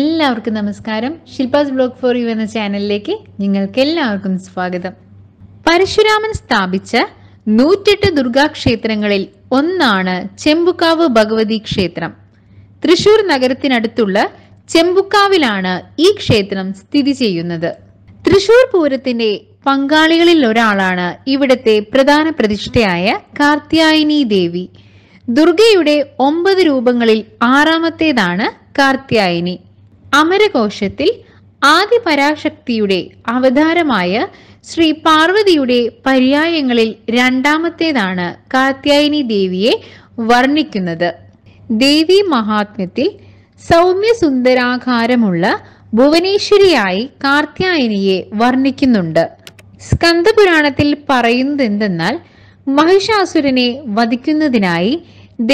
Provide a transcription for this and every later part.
എല്ലാവർക്കും നമസ്കാരം ശിൽപാസ് blog for you എന്ന ചാനലിലേക്ക് നിങ്ങൾക്ക് എല്ലാവർക്കും സ്വാഗതം പരശുരാമൻ സ്ഥാപിച്ച നൂറ്റെട്ട് ദുർഗാക്ഷേത്രങ്ങളിൽ ഒന്നാണ് ചെമ്പുക്കാവ് ഭഗവതി ക്ഷേത്രം തൃശൂർ നഗരത്തിനടുത്തുള്ള ചെമ്പുക്കാവിലാണ് ഈ ക്ഷേത്രം സ്ഥിതി ചെയ്യുന്നത് തൃശൂർ പൂരത്തിന്റെ പങ്കാളികളിൽ ഒരാളാണ് ഇവിടത്തെ പ്രധാന പ്രതിഷ്ഠയായ കാർത്യായനി ദേവി ദുർഗയുടെ ഒമ്പത് രൂപങ്ങളിൽ ആറാമത്തേതാണ് കാർത്യായനി അമരകോശത്തിൽ ആദി പരാശക്തിയുടെ അവതാരമായ ശ്രീ പാർവതിയുടെ പര്യായങ്ങളിൽ രണ്ടാമത്തേതാണ് കാത്യായനി ദേവിയെ വർണ്ണിക്കുന്നത് ദേവി മഹാത്മ്യത്തിൽ സൗമ്യസുന്ദരാകാരമുള്ള ഭുവനേശ്വരിയായി കാർത്യായനിയെ വർണ്ണിക്കുന്നുണ്ട് സ്കന്ദപുരാണത്തിൽ പറയുന്നതെന്തെന്നാൽ മഹിഷാസുരനെ വധിക്കുന്നതിനായി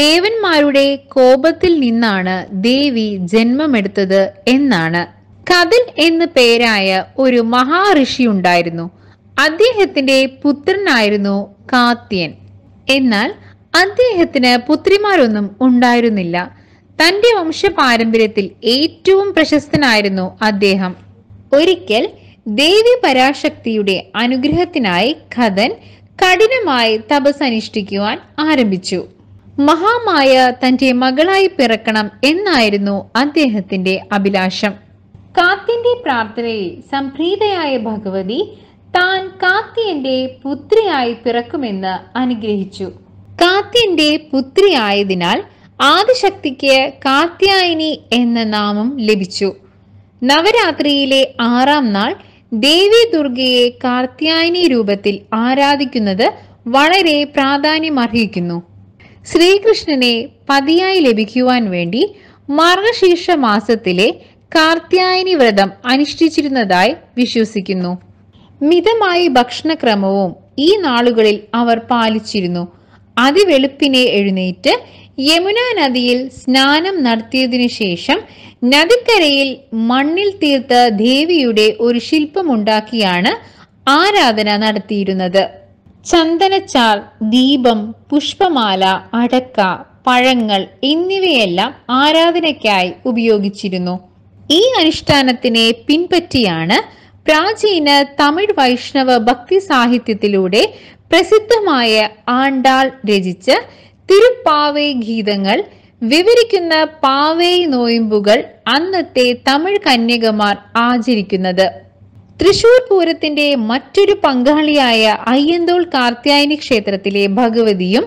ദേവന്മാരുടെ കോപത്തിൽ നിന്നാണ് ദേവി ജന്മമെടുത്തത് എന്നാണ് കതിൽ എന്ന് പേരായ ഒരു മഹാഋഷി ഉണ്ടായിരുന്നു അദ്ദേഹത്തിന്റെ പുത്രനായിരുന്നു കാത്യൻ എന്നാൽ അദ്ദേഹത്തിന് പുത്രിമാരൊന്നും ഉണ്ടായിരുന്നില്ല തന്റെ വംശ പാരമ്പര്യത്തിൽ ഏറ്റവും പ്രശസ്തനായിരുന്നു അദ്ദേഹം ഒരിക്കൽ ദേവി പരാശക്തിയുടെ അനുഗ്രഹത്തിനായി കഥൻ കഠിനമായി തപസ് അനുഷ്ഠിക്കുവാൻ ആരംഭിച്ചു മഹാമായ തന്റെ മകളായി പിറക്കണം എന്നായിരുന്നു അദ്ദേഹത്തിന്റെ അഭിലാഷം കാത്തിന്റെ പ്രാർത്ഥനയിൽ സംപ്രീതയായ ഭഗവതി താൻ കാത്തിയന്റെ പുത്രിയായി പിറക്കുമെന്ന് അനുഗ്രഹിച്ചു കാത്യന്റെ പുത്രിയായതിനാൽ ആദിശക്തിക്ക് കാത്യായനി എന്ന നാമം ലഭിച്ചു നവരാത്രിയിലെ ആറാം നാൾ ദേവി ദുർഗയെ കാർത്യായനി രൂപത്തിൽ ആരാധിക്കുന്നത് വളരെ പ്രാധാന്യമർഹിക്കുന്നു ശ്രീകൃഷ്ണനെ പതിയായി ലഭിക്കുവാൻ വേണ്ടി മാർഗശീർഷ മാസത്തിലെ കാർത്യായനി വ്രതം അനുഷ്ഠിച്ചിരുന്നതായി വിശ്വസിക്കുന്നു മിതമായ ഭക്ഷണക്രമവും ഈ നാളുകളിൽ അവർ പാലിച്ചിരുന്നു അതിവെളുപ്പിനെ എഴുന്നേറ്റ് യമുന നദിയിൽ സ്നാനം നടത്തിയതിനു ശേഷം നദിക്കരയിൽ മണ്ണിൽ തീർത്ത ദേവിയുടെ ഒരു ശില്പമുണ്ടാക്കിയാണ് ആരാധന നടത്തിയിരുന്നത് ചന്ദനച്ചാർ ദീപം പുഷ്പമാല അടക്ക പഴങ്ങൾ എന്നിവയെല്ലാം ആരാധനയ്ക്കായി ഉപയോഗിച്ചിരുന്നു ഈ അനുഷ്ഠാനത്തിനെ പിൻപറ്റിയാണ് പ്രാചീന തമിഴ് വൈഷ്ണവ ഭക്തി സാഹിത്യത്തിലൂടെ പ്രസിദ്ധമായ ആണ്ടാൾ രചിച്ച് തിരുപ്പാവൈ ഗീതങ്ങൾ വിവരിക്കുന്ന പാവൈ നോയമ്പുകൾ അന്നത്തെ തമിഴ് കന്യകമാർ ആചരിക്കുന്നത് തൃശൂർ പൂരത്തിന്റെ മറ്റൊരു പങ്കാളിയായ അയ്യന്തോൾ കാർത്യായനി ക്ഷേത്രത്തിലെ ഭഗവതിയും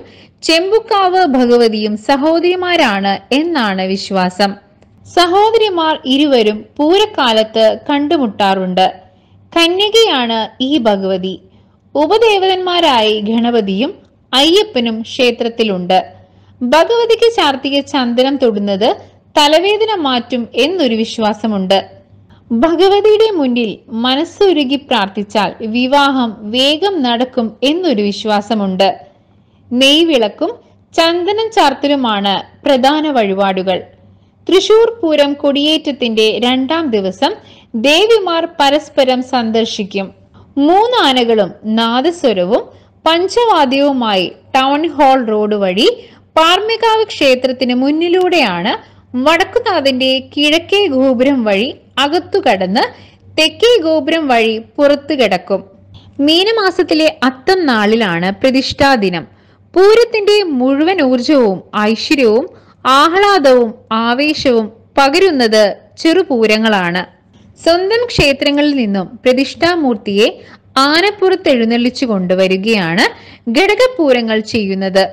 ചെമ്പുക്കാവ് ഭഗവതിയും സഹോദരിമാരാണ് എന്നാണ് വിശ്വാസം സഹോദരിമാർ ഇരുവരും പൂരക്കാലത്ത് കണ്ടുമുട്ടാറുണ്ട് കന്യകയാണ് ഈ ഭഗവതി ഉപദേവതന്മാരായി ഗണപതിയും അയ്യപ്പനും ക്ഷേത്രത്തിലുണ്ട് ഭഗവതിക്ക് ചാർത്തിക ചന്ദനം തൊടുന്നത് തലവേദന മാറ്റും എന്നൊരു വിശ്വാസമുണ്ട് ഭഗവതിയുടെ മുന്നിൽ മനസ്സൊരുകി പ്രാർത്ഥിച്ചാൽ വിവാഹം വേഗം നടക്കും എന്നൊരു വിശ്വാസമുണ്ട് നെയ്വിളക്കും ചന്ദനം ചാർത്തലുമാണ് പ്രധാന വഴിപാടുകൾ തൃശൂർ പൂരം കൊടിയേറ്റത്തിന്റെ രണ്ടാം ദിവസം ദേവിമാർ പരസ്പരം സന്ദർശിക്കും മൂന്ന് ആനകളും നാദസ്വരവും പഞ്ചവാദ്യവുമായി ടൗൺ ഹാൾ റോഡ് വഴി പാർമികാവ് ക്ഷേത്രത്തിന് മുന്നിലൂടെയാണ് വടക്കുനാഥിന്റെ കിഴക്കേ ഗോപുരം വഴി അകത്തു കടന്ന് തെക്കേ ഗോപുരം വഴി പുറത്തു കിടക്കും മീനമാസത്തിലെ അത്തം നാളിലാണ് പ്രതിഷ്ഠാദിനം പൂരത്തിന്റെ മുഴുവൻ ഊർജവും ഐശ്വര്യവും ആഹ്ലാദവും ആവേശവും പകരുന്നത് ചെറുപൂരങ്ങളാണ് സ്വന്തം ക്ഷേത്രങ്ങളിൽ നിന്നും പ്രതിഷ്ഠാമൂർത്തിയെ ആനപ്പുറത്ത് എഴുന്നള്ളിച്ചു കൊണ്ടുവരികയാണ് ഘടകപൂരങ്ങൾ ചെയ്യുന്നത്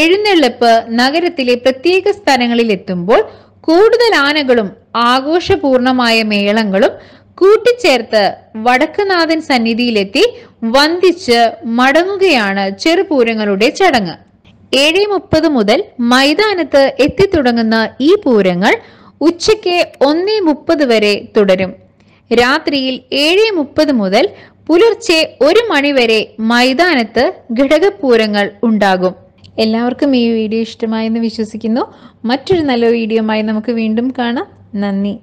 എഴുന്നള്ളിപ്പ് നഗരത്തിലെ പ്രത്യേക സ്ഥലങ്ങളിൽ എത്തുമ്പോൾ കൂടുതൽ ആനകളും ആഘോഷപൂർണമായ മേളങ്ങളും കൂട്ടിച്ചേർത്ത് വടക്കുനാഥൻ സന്നിധിയിലെത്തി വന്ദിച്ച് മടങ്ങുകയാണ് ചെറുപൂരങ്ങളുടെ ചടങ്ങ് ഏഴ് മുപ്പത് മുതൽ മൈതാനത്ത് എത്തിത്തുടങ്ങുന്ന ഈ പൂരങ്ങൾ ഉച്ചയ്ക്ക് ഒന്നേ മുപ്പത് വരെ തുടരും രാത്രിയിൽ ഏഴ് മുപ്പത് മുതൽ പുലർച്ചെ ഒരു മണിവരെ മൈതാനത്ത് ഘടകപൂരങ്ങൾ ഉണ്ടാകും എല്ലാവർക്കും ഈ വീഡിയോ ഇഷ്ടമായെന്ന് വിശ്വസിക്കുന്നു മറ്റൊരു നല്ല വീഡിയോയുമായി നമുക്ക് വീണ്ടും കാണാം നന്ദി